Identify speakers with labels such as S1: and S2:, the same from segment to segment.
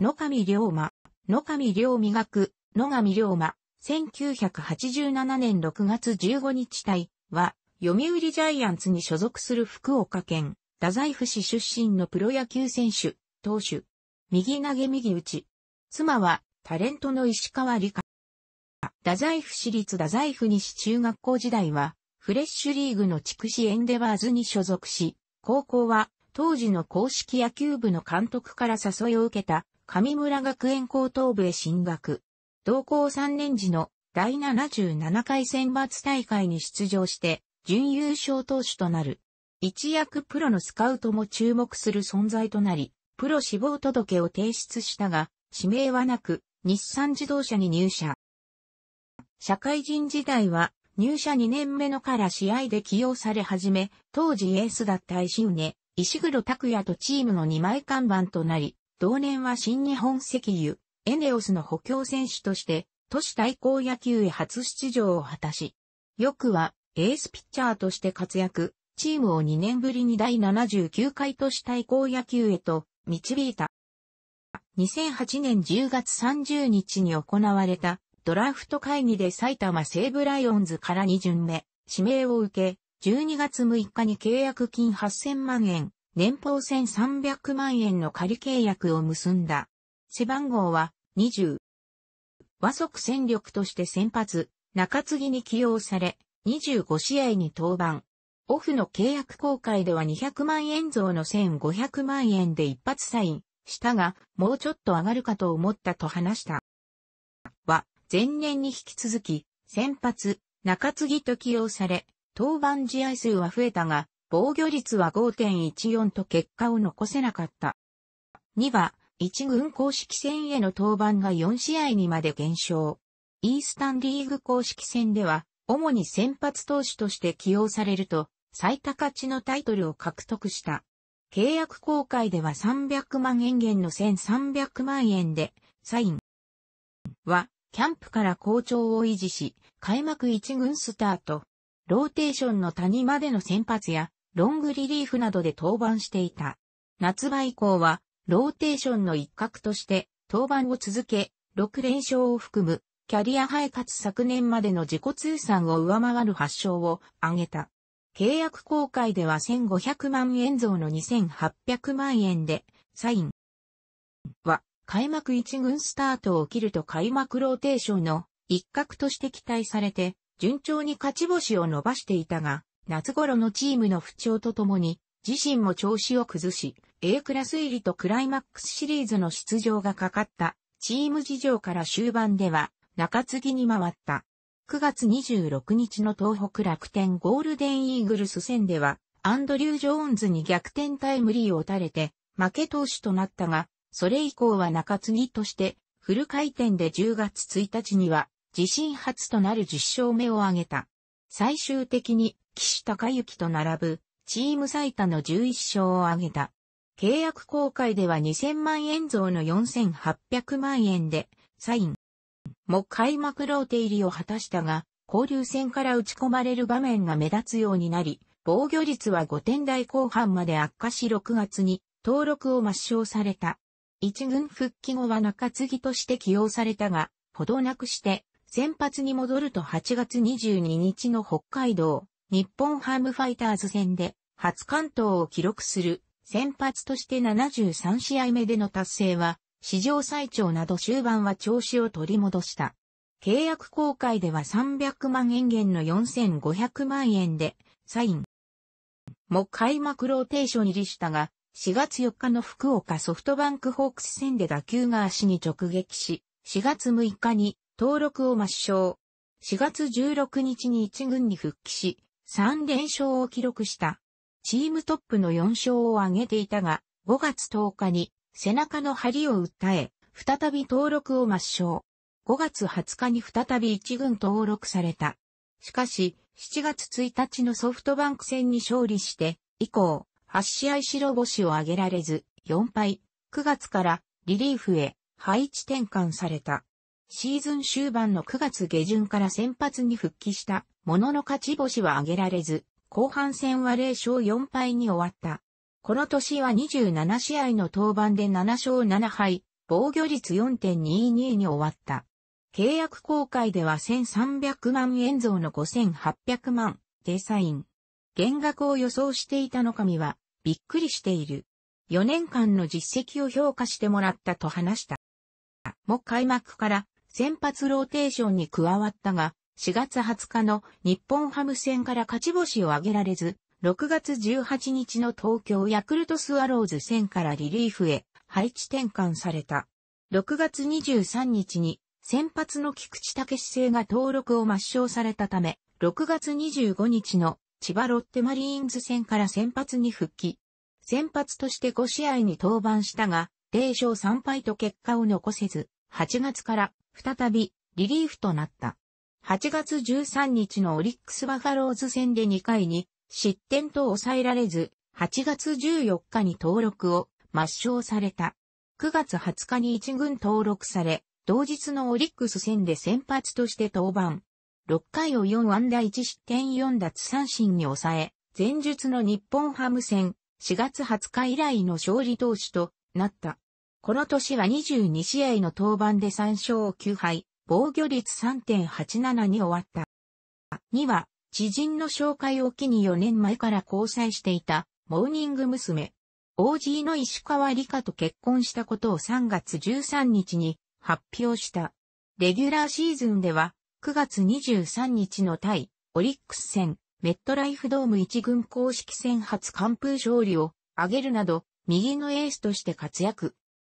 S1: 野上龍馬、野上龍美学、野上龍馬、1987年6月15日隊は、読売ジャイアンツに所属する福岡県、太宰府市出身のプロ野球選手、投手。右投げ右打ち。妻は、タレントの石川理香。太宰府市立太宰府西中学校時代は、フレッシュリーグの筑紫エンデバーズに所属し、高校は当時の公式野球部の監督から誘いを受けた上村学園高等部へ進学。同校3年時の第77回選抜大会に出場して、準優勝投手となる。一躍プロのスカウトも注目する存在となり、プロ志望届を提出したが、指名はなく、日産自動車に入社。社会人時代は、入社2年目のから試合で起用され始め、当時エースだった石畝、石黒拓也とチームの2枚看板となり、同年は新日本石油、エネオスの補強選手として、都市対抗野球へ初出場を果たし、よくはエースピッチャーとして活躍、チームを2年ぶりに第79回都市対抗野球へと導いた。2008年10月30日に行われたドラフト会議で埼玉西武ライオンズから2巡目、指名を受け、12月6日に契約金8000万円、年俸1300万円の仮契約を結んだ。背番号は20。和則戦力として先発、中継ぎに起用され、25試合に登板。オフの契約公開では200万円増の1500万円で一発サインしたが、もうちょっと上がるかと思ったと話した。は、前年に引き続き、先発、中継ぎと起用され、登板試合数は増えたが、防御率は5.14と結果を残せなかった。2は、1軍公式戦への登板が4試合にまで減少。イースタンリーグ公式戦では、主に先発投手として起用されると、最多勝ちのタイトルを獲得した。契約公開では300万円減の1300万円で、サインは、キャンプから好調を維持し、開幕1軍スタート、ローテーションの谷までの先発や、ロングリリーフなどで登板していた。夏場以降は、ローテーションの一角として、登板を続け、6連勝を含む、キャリア配イ昨年までの自己通算を上回る発勝を挙げた。契約公開では1500万円増の2800万円で、サインは、開幕1軍スタートを切ると開幕ローテーションの一角として期待されて、順調に勝ち星を伸ばしていたが、夏頃のチームの不調とともに、自身も調子を崩し、A クラス入りとクライマックスシリーズの出場がかかったチーム事情から終盤では中継ぎに回った。9月26日の東北楽天ゴールデンイーグルス戦では、アンドリュー・ジョーンズに逆転タイムリーを打たれて、負け投手となったが、それ以降は中継ぎとして、フル回転で10月1日には、自身初となる10勝目を挙げた。最終的に岸隆之と並ぶチーム最多の11勝を挙げた。契約公開では2000万円増の4800万円でサインも開幕ローテ入りを果たしたが、交流戦から打ち込まれる場面が目立つようになり、防御率は5点台後半まで悪化し6月に登録を抹消された。一軍復帰後は中継ぎとして起用されたが、ほどなくして先発に戻ると8月22日の北海道、日本ハムファイターズ戦で、初関東を記録する、先発として73試合目での達成は、史上最長など終盤は調子を取り戻した。契約公開では300万円減の4500万円で、サイン。も開幕ローテーション入りしたが、4月4日の福岡ソフトバンクホークス戦で打球が足に直撃し、4月6日に登録を抹消。4月16日に1軍に復帰し、3連勝を記録した。チームトップの4勝を挙げていたが、5月10日に背中の張りを訴え、再び登録を抹消。5月20日に再び1軍登録された。しかし、7月1日のソフトバンク戦に勝利して、以降、8試合白星を挙げられず、4敗、9月からリリーフへ配置転換された。シーズン終盤の9月下旬から先発に復帰したものの勝ち星は挙げられず、後半戦は0勝4敗に終わった。この年は27試合の登板で7勝7敗、防御率4.22に終わった。契約公開では1300万円増の5800万デサイン。減額を予想していたの神は、びっくりしている。4年間の実績を評価してもらったと話した。も開幕から先発ローテーションに加わったが、4月20日の日本ハム戦から勝ち星を挙げられず、6月18日の東京ヤクルトスワローズ戦からリリーフへ配置転換された。6月23日に先発の菊池武製が登録を抹消されたため、6月25日の千葉ロッテマリーンズ戦から先発に復帰。先発として5試合に登板したが、0勝3敗と結果を残せず、8月から再びリリーフとなった。8月13日のオリックスバファローズ戦で2回に失点と抑えられず、8月14日に登録を抹消された。9月20日に1軍登録され、同日のオリックス戦で先発として登板。6回を4安打1失点4奪三振に抑え、前述の日本ハム戦、4月20日以来の勝利投手となった。この年は22試合の登板で3勝9敗、防御率3.87に終わった。2は、知人の紹介を機に4年前から交際していた、モーニング娘。OG の石川理香と結婚したことを3月13日に発表した。レギュラーシーズンでは、9月23日の対、オリックス戦、メットライフドーム1軍公式戦初完封勝利を挙げるなど、右のエースとして活躍。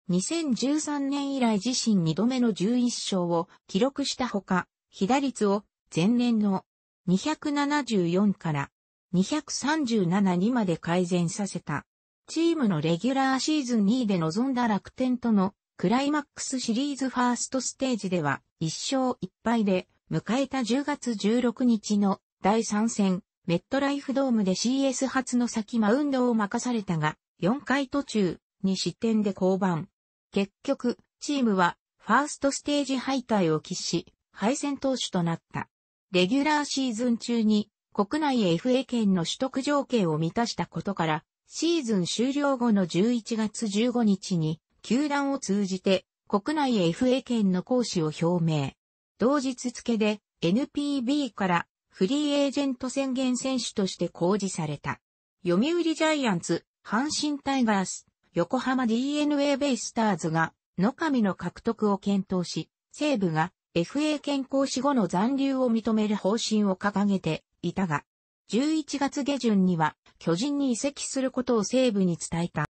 S1: 2013年以来自身2度目の11勝を記録したほか、被打率を前年の274から237にまで改善させた。チームのレギュラーシーズン2位で臨んだ楽天とのクライマックスシリーズファーストステージでは1勝1敗で迎えた10月16日の第3戦メットライフドームで CS 初の先マウンドを任されたが4回途中に失点で降板。結局、チームはファーストステージ敗退を喫し、敗戦投手となった。レギュラーシーズン中に国内 FA 権の取得条件を満たしたことから、シーズン終了後の11月15日に、球団を通じて国内 FA 権の行使を表明。同日付で NPB からフリーエージェント宣言選手として公示された。読売ジャイアンツ、阪神タイガース、横浜 DNA ベイスターズが野上の獲得を検討し、西部が FA 健康死後の残留を認める方針を掲げていたが、11月下旬には巨人に移籍することを西部に伝えた。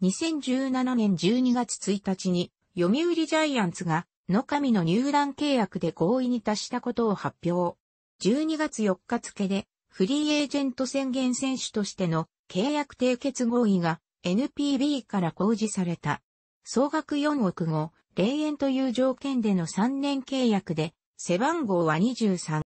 S1: 2017年12月1日に読売ジャイアンツが野上の入団契約で合意に達したことを発表。12月4日付でフリーエージェント宣言選手としての契約締結合意が NPB から公示された。総額4億5、0円という条件での3年契約で、背番号は23。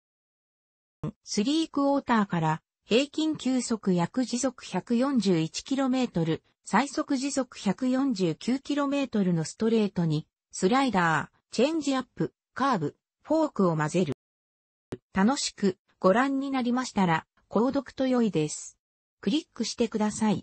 S1: スリークォーターから平均球速約時速 141km、最速時速 149km のストレートに、スライダー、チェンジアップ、カーブ、フォークを混ぜる。楽しくご覧になりましたら、購読と良いです。クリックしてください。